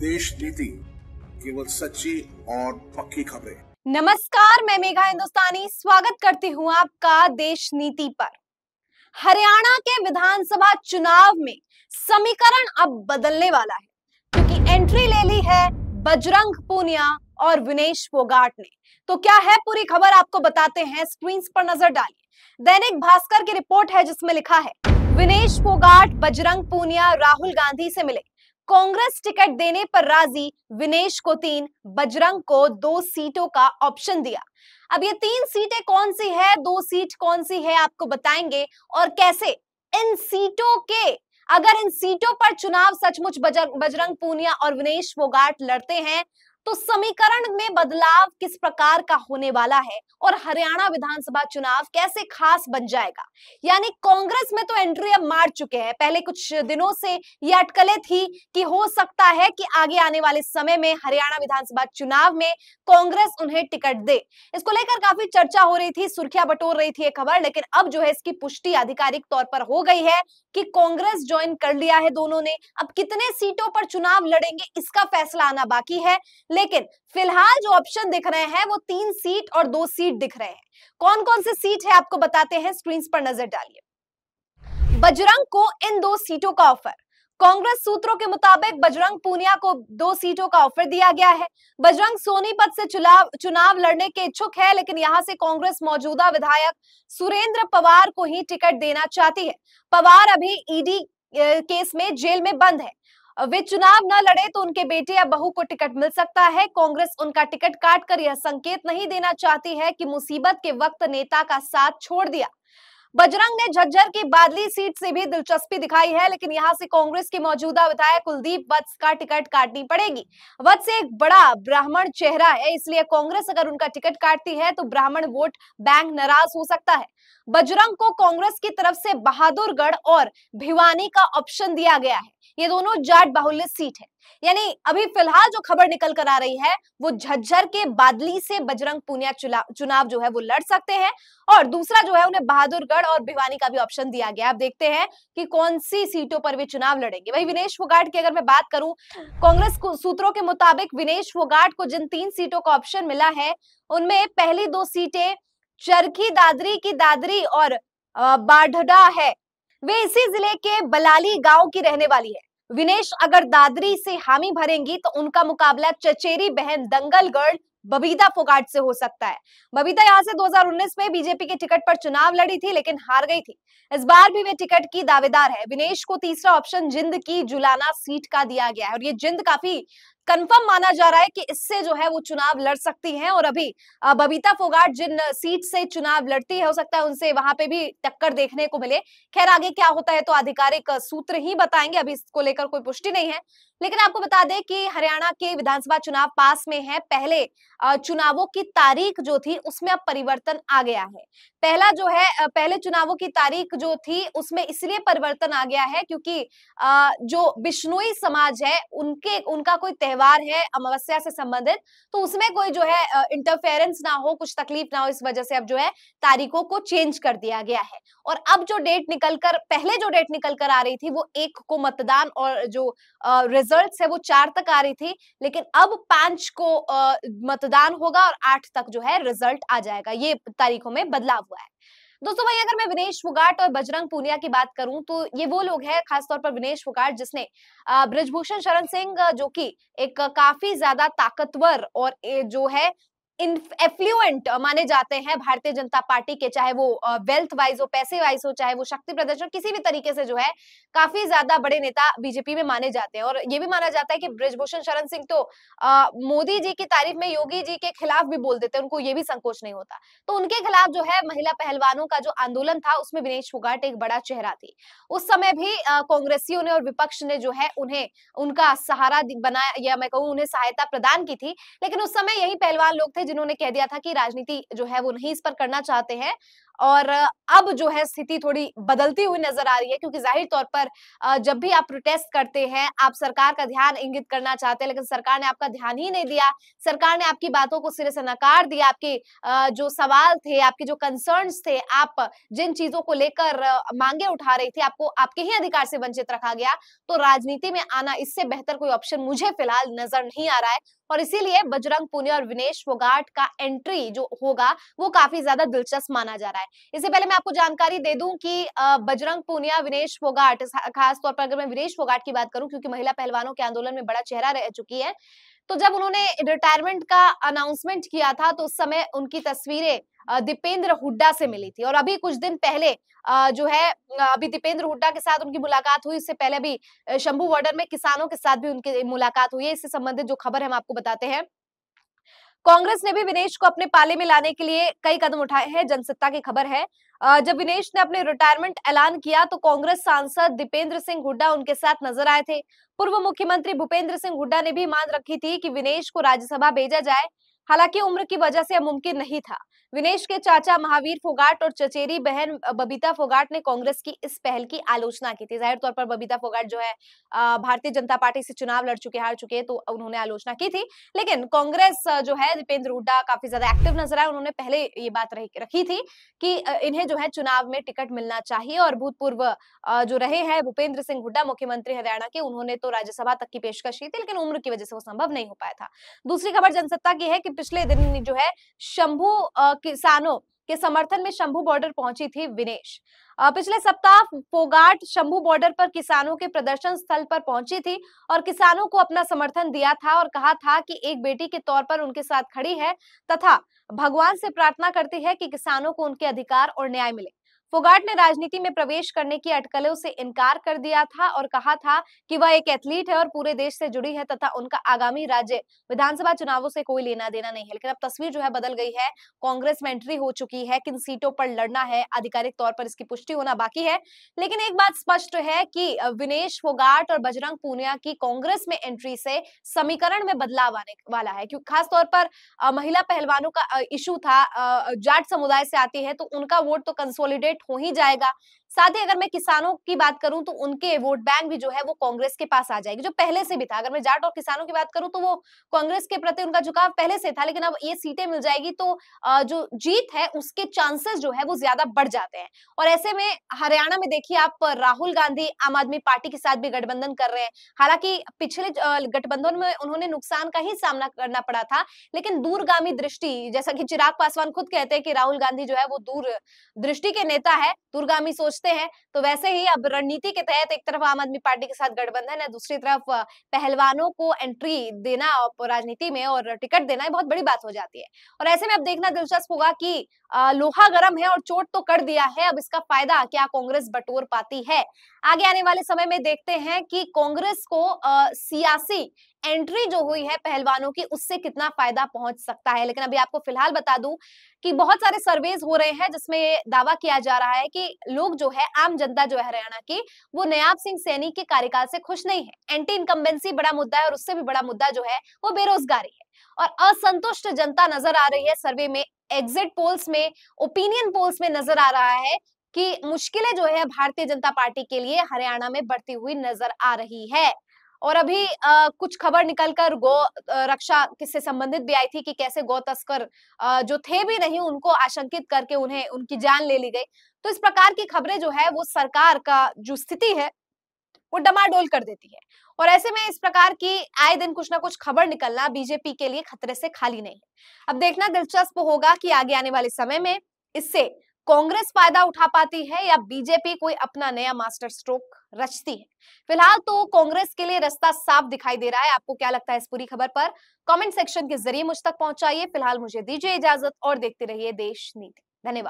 देश नीति केवल सच्ची और पक्की खबरें नमस्कार मैं मेघा हिंदुस्तानी स्वागत करती हूं आपका देश नीति पर हरियाणा के विधानसभा चुनाव में समीकरण अब बदलने वाला है क्योंकि एंट्री ले ली है बजरंग पूनिया और विनेश फोगाट ने तो क्या है पूरी खबर आपको बताते हैं स्क्रीन पर नजर डालिए दैनिक भास्कर की रिपोर्ट है जिसमें लिखा है विनेश फोगाट बजरंग पूनिया राहुल गांधी से मिले कांग्रेस टिकट देने पर राजी विनेश को तीन बजरंग को दो सीटों का ऑप्शन दिया अब ये तीन सीटें कौन सी है दो सीट कौन सी है आपको बताएंगे और कैसे इन सीटों के अगर इन सीटों पर चुनाव सचमुच बजरंग पूनिया और विनेश फोगाट लड़ते हैं तो समीकरण में बदलाव किस प्रकार का होने वाला है और हरियाणा विधानसभा चुनाव कैसे खास बन जाएगा यानी कांग्रेस में तो एंट्री अब मार चुके हैं पहले कुछ दिनों से ये अटकलें थी कि हो सकता है कि आगे आने वाले समय में हरियाणा विधानसभा चुनाव में कांग्रेस उन्हें टिकट दे इसको लेकर काफी चर्चा हो रही थी सुर्खियां बटोर रही थी ये खबर लेकिन अब जो है इसकी पुष्टि आधिकारिक तौर पर हो गई है कि कांग्रेस ज्वाइन कर लिया है दोनों ने अब कितने सीटों पर चुनाव लड़ेंगे इसका फैसला आना बाकी है लेकिन फिलहाल जो ऑप्शन दिख रहे हैं वो तीन सीट और दो सीट दिख रहे हैं कौन कौन से सीट है आपको बताते हैं स्क्रीन पर नजर डालिए बजरंग को इन दो सीटों का ऑफर कांग्रेस सूत्रों के मुताबिक बजरंग पूनिया को दो सीटों का ऑफर दिया गया है बजरंग सोनीपत से चुनाव चुनाव लड़ने के इच्छुक है लेकिन यहां से कांग्रेस मौजूदा विधायक सुरेंद्र पवार को ही टिकट देना चाहती है पवार अभी ईडी e केस में जेल में बंद है वे चुनाव न लड़े तो उनके बेटे या बहू को टिकट मिल सकता है कांग्रेस उनका टिकट काट कर यह संकेत नहीं देना चाहती है कि मुसीबत के वक्त नेता का साथ छोड़ दिया बजरंग ने झज्जर की बादली सीट से भी दिलचस्पी दिखाई है लेकिन यहां से कांग्रेस के मौजूदा विधायक कुलदीप वत्स का टिकट काटनी पड़ेगी वत्स एक बड़ा ब्राह्मण चेहरा है इसलिए कांग्रेस अगर उनका टिकट काटती है तो ब्राह्मण वोट बैंक नाराज हो सकता है बजरंग को कांग्रेस की तरफ से बहादुरगढ़ और भिवानी का ऑप्शन दिया गया है ये दोनों जाट बाहुल्य सीट है यानी अभी फिलहाल जो खबर निकल कर आ रही है वो झज्जर के बादली से बजरंग पूनिया चुनाव जो है वो लड़ सकते हैं और दूसरा जो है उन्हें बहादुरगढ़ और भिवानी का भी ऑप्शन दिया गया आप देखते हैं कि कौन सी सीटों पर वे चुनाव लड़ेंगे वही विनेश फोगाट की अगर मैं बात करूं कांग्रेस सूत्रों के मुताबिक विनेश फोगाट को जिन तीन सीटों का ऑप्शन मिला है उनमें पहली दो सीटें चरखी दादरी की दादरी और बाढ़डा है वे इसी जिले के बलाली गांव की रहने वाली है विनेश अगर दादरी से हामी भरेंगी तो उनका मुकाबला चचेरी बहन दंगल गर्ल बबीता फोगाट से हो सकता है बबीता यहां से 2019 में बीजेपी के टिकट पर चुनाव लड़ी थी लेकिन हार गई थी इस बार भी वे टिकट की दावेदार है विनेश को तीसरा ऑप्शन जिंद की जुलाना सीट का दिया गया है और ये जिंद काफी कंफर्म माना जा रहा है कि इससे जो है वो चुनाव लड़ सकती हैं और अभी बबीता फोगाट जिन सीट से चुनाव लड़ती है हो सकता है उनसे वहां पे भी टक्कर देखने को मिले खैर आगे क्या होता है तो आधिकारिक सूत्र ही बताएंगे अभी इसको लेकर कोई पुष्टि नहीं है लेकिन आपको बता दें कि हरियाणा के विधानसभा चुनाव पास में है पहले चुनावों की तारीख जो थी उसमें अब परिवर्तन आ गया है पहला जो है पहले चुनावों की तारीख जो थी उसमें इसलिए परिवर्तन आ गया है क्योंकि जो बिश्नोई समाज है उनके उनका कोई त्यौहार है अमावस्या से संबंधित तो उसमें कोई जो है इंटरफेरेंस ना हो कुछ तकलीफ ना हो इस वजह से अब जो है तारीखों को चेंज कर दिया गया है और अब जो डेट निकल कर पहले जो डेट निकल कर आ रही थी वो एक को मतदान और जो रिजल्ट है वो चार तक आ रही थी लेकिन अब पांच को मतदान होगा और आठ तक जो है रिजल्ट आ जाएगा ये तारीखों में बदलाव हुआ हुआ है दोस्तों भाई अगर मैं विनेश फुगाट और बजरंग पूनिया की बात करूं तो ये वो लोग हैं खासतौर पर विनेश फुगाट जिसने ब्रजभूषण शरण सिंह जो कि एक काफी ज्यादा ताकतवर और जो है एफ्लुएंट माने जाते हैं भारतीय जनता पार्टी के चाहे वो वेल्थ वाइज हो पैसे वाइज हो चाहे वो शक्ति प्रदर्शन किसी भी तरीके से जो है काफी ज्यादा बड़े नेता बीजेपी में माने जाते हैं और ये भी माना जाता है कि ब्रजभूषण शरण सिंह तो मोदी जी की तारीफ में योगी जी के खिलाफ भी बोल देते हैं उनको ये भी संकोच नहीं होता तो उनके खिलाफ जो है महिला पहलवानों का जो आंदोलन था उसमें विनेश फोगाट एक बड़ा चेहरा थी उस समय भी कांग्रेसियों ने और विपक्ष ने जो है उन्हें उनका सहारा बनाया या मैं कहूँ उन्हें सहायता प्रदान की थी लेकिन उस समय यही पहलवान लोग थे जिन्होंने कह दिया था कि राजनीति जो है वो नहीं इस पर करना चाहते हैं और अब जो है स्थिति थोड़ी बदलती हुई नजर आ रही है क्योंकि जाहिर तौर पर जब भी आप प्रोटेस्ट करते हैं आप सरकार का ध्यान इंगित करना चाहते हैं लेकिन सरकार ने आपका ध्यान ही नहीं दिया सरकार ने आपकी बातों को सिरे से नकार दिया आपके जो सवाल थे आपके जो कंसर्न थे आप जिन चीजों को लेकर मांगे उठा रही थी आपको आपके ही अधिकार से वंचित रखा गया तो राजनीति में आना इससे बेहतर कोई ऑप्शन मुझे फिलहाल नजर नहीं आ रहा है और इसीलिए बजरंग पुनिया और विनेश फोगाट का एंट्री जो होगा वो काफी ज्यादा दिलचस्प माना जा रहा है इससे पहले मैं आपको जानकारी दे दूं कि बजरंग पूनिया विनेश फोगाट खासतौर पर अगर मैं विनेश फोगाट की बात करूं क्योंकि महिला पहलवानों के आंदोलन में बड़ा चेहरा रह चुकी है तो जब उन्होंने रिटायरमेंट का अनाउंसमेंट किया था तो उस समय उनकी तस्वीरें दीपेंद्र हुड्डा से मिली थी और अभी कुछ दिन पहले जो है अभी दीपेंद्र हुड्डा के साथ उनकी मुलाकात हुई इससे पहले भी शंभू बॉर्डर में किसानों के साथ भी उनकी मुलाकात हुई है इससे संबंधित जो खबर हम आपको बताते हैं कांग्रेस ने भी विनेश को अपने पाले में लाने के लिए कई कदम उठाए हैं जनसत्ता की खबर है जब विनेश ने अपने रिटायरमेंट ऐलान किया तो कांग्रेस सांसद दीपेंद्र सिंह हुड्डा उनके साथ नजर आए थे पूर्व मुख्यमंत्री भूपेंद्र सिंह हुड्डा ने भी मांग रखी थी कि विनेश को राज्यसभा भेजा जाए हालांकि उम्र की वजह से मुमकिन नहीं था विनेश के चाचा महावीर फोगाट और चचेरी बहन बबीता फोगाट ने कांग्रेस की इस पहल की आलोचना की थी जाहिर तौर पर बबीता फोगाट जो है भारतीय जनता पार्टी से चुनाव लड़ चुके हार चुके हैं तो उन्होंने आलोचना की थी लेकिन कांग्रेस जो है दीपेंद्र हुड्डा काफी ज्यादा एक्टिव नजर आए उन्होंने पहले ये बात रखी थी कि इन्हें जो है चुनाव में टिकट मिलना चाहिए और भूतपूर्व जो रहे हैं भूपेंद्र सिंह हुड्डा मुख्यमंत्री हरियाणा के उन्होंने तो राज्यसभा तक की पेशकश की थी लेकिन उम्र की वजह से वो संभव नहीं हो पाया था दूसरी खबर जनसत्ता की है कि पिछले दिन जो है शंभू किसानों के समर्थन में शंभू बॉर्डर पहुंची थी विनेश पिछले सप्ताह फोगाट शंभू बॉर्डर पर किसानों के प्रदर्शन स्थल पर पहुंची थी और किसानों को अपना समर्थन दिया था और कहा था कि एक बेटी के तौर पर उनके साथ खड़ी है तथा भगवान से प्रार्थना करती है कि किसानों को उनके अधिकार और न्याय मिले फोगाट ने राजनीति में प्रवेश करने की अटकलों से इनकार कर दिया था और कहा था कि वह एक एथलीट है और पूरे देश से जुड़ी है तथा उनका आगामी राज्य विधानसभा चुनावों से कोई लेना देना नहीं है लेकिन अब तस्वीर जो है बदल गई है कांग्रेस में एंट्री हो चुकी है किन सीटों पर लड़ना है आधिकारिक तौर पर इसकी पुष्टि होना बाकी है लेकिन एक बात स्पष्ट है कि विनेश फोगाट और बजरंग पूनिया की कांग्रेस में एंट्री से समीकरण में बदलाव आने वाला है क्योंकि खासतौर पर महिला पहलवानों का इशू था जाट समुदाय से आती है तो उनका वोट तो कंसोलिडेट हो ही जाएगा साथ ही अगर मैं किसानों की बात करूं तो उनके वोट बैंक भी जो है वो कांग्रेस के पास आ जाएगी जो पहले से भी था अगर मैं जाट और किसानों की बात करूं तो वो कांग्रेस के प्रति उनका झुकाव पहले से था लेकिन अब ये सीटें मिल जाएगी तो जो जीत है उसके चांसेस जो है वो ज्यादा बढ़ जाते हैं और ऐसे में हरियाणा में देखिए आप राहुल गांधी आम आदमी पार्टी के साथ भी गठबंधन कर रहे हैं हालांकि पिछले गठबंधन में उन्होंने नुकसान का ही सामना करना पड़ा था लेकिन दूरगामी दृष्टि जैसा कि चिराग पासवान खुद कहते हैं कि राहुल गांधी जो है वो दूर दृष्टि के नेता होता है दूरगामी सोचते हैं तो वैसे ही अब रणनीति के तहत एक तरफ आम आदमी पार्टी के साथ गठबंधन है दूसरी तरफ पहलवानों को एंट्री देना राजनीति में और टिकट देना बहुत बड़ी बात हो जाती है और ऐसे में अब देखना दिलचस्प होगा कि लोहा गर्म है और चोट तो कर दिया है अब इसका फायदा क्या कांग्रेस बटोर पाती है आगे आने वाले समय में देखते हैं कि कांग्रेस को आ, सियासी एंट्री जो हुई है पहलवानों की उससे कितना फायदा पहुंच सकता है लेकिन अभी आपको फिलहाल बता दूं कि बहुत सारे सर्वेज हो रहे हैं जिसमें दावा किया जा रहा है कि लोग जो है आम जनता जो है हरियाणा की वो नयाब सिंह सैनी के कार्यकाल से खुश नहीं है एंटी इनकम्बेंसी बड़ा मुद्दा है और उससे भी बड़ा मुद्दा जो है वो बेरोजगारी है और असंतुष्ट जनता नजर आ रही है सर्वे में एग्जिट पोल्स में ओपिनियन पोल्स में नजर आ रहा है कि मुश्किलें जो है भारतीय जनता पार्टी के लिए हरियाणा में बढ़ती हुई नजर आ रही है और अभी आ, कुछ खबर निकलकर गौ रक्षा किससे संबंधित भी आई थी कि कैसे गौ तस्कर आ, जो थे भी नहीं उनको आशंकित करके उन्हें उनकी जान ले ली गई तो इस प्रकार की खबरें जो है वो सरकार का जो स्थिति है वो डमाडोल कर देती है और ऐसे में इस प्रकार की आए दिन कुछ ना कुछ खबर निकलना बीजेपी के लिए खतरे से खाली नहीं है अब देखना दिलचस्प होगा कि आगे आने वाले समय में इससे कांग्रेस फायदा उठा पाती है या बीजेपी कोई अपना नया मास्टर स्ट्रोक रचती है फिलहाल तो कांग्रेस के लिए रास्ता साफ दिखाई दे रहा है आपको क्या लगता है इस पूरी खबर पर कमेंट सेक्शन के जरिए मुझ तक पहुंचाइए फिलहाल मुझे दीजिए इजाजत और देखते रहिए देश नीति धन्यवाद